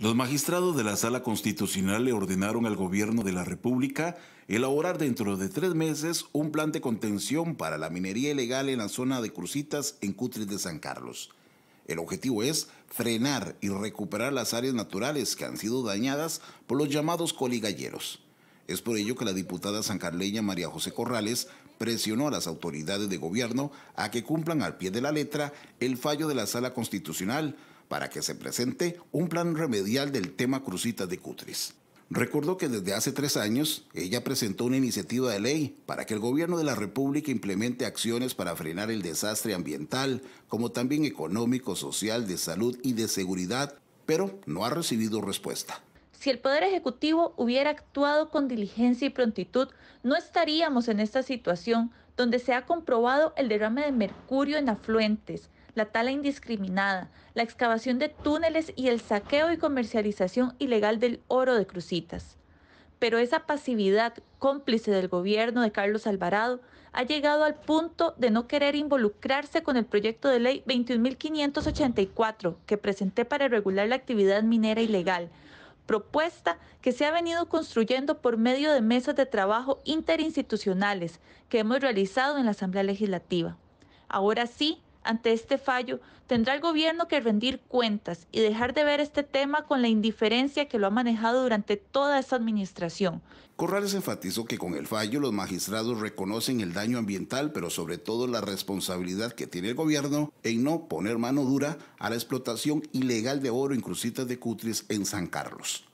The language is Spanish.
Los magistrados de la Sala Constitucional le ordenaron al Gobierno de la República elaborar dentro de tres meses un plan de contención para la minería ilegal en la zona de Crucitas en Cutris de San Carlos. El objetivo es frenar y recuperar las áreas naturales que han sido dañadas por los llamados coligalleros. Es por ello que la diputada sancarleña María José Corrales presionó a las autoridades de gobierno a que cumplan al pie de la letra el fallo de la Sala Constitucional para que se presente un plan remedial del tema Crucitas de Cutris. Recordó que desde hace tres años ella presentó una iniciativa de ley para que el gobierno de la República implemente acciones para frenar el desastre ambiental, como también económico, social, de salud y de seguridad, pero no ha recibido respuesta. Si el Poder Ejecutivo hubiera actuado con diligencia y prontitud, no estaríamos en esta situación donde se ha comprobado el derrame de mercurio en afluentes, la tala indiscriminada, la excavación de túneles y el saqueo y comercialización ilegal del oro de crucitas. Pero esa pasividad cómplice del gobierno de Carlos Alvarado ha llegado al punto de no querer involucrarse con el proyecto de ley 21.584 que presenté para regular la actividad minera ilegal, propuesta que se ha venido construyendo por medio de mesas de trabajo interinstitucionales que hemos realizado en la Asamblea Legislativa. Ahora sí, ante este fallo, tendrá el gobierno que rendir cuentas y dejar de ver este tema con la indiferencia que lo ha manejado durante toda esta administración. Corrales enfatizó que con el fallo los magistrados reconocen el daño ambiental, pero sobre todo la responsabilidad que tiene el gobierno en no poner mano dura a la explotación ilegal de oro en crucitas de cutres en San Carlos.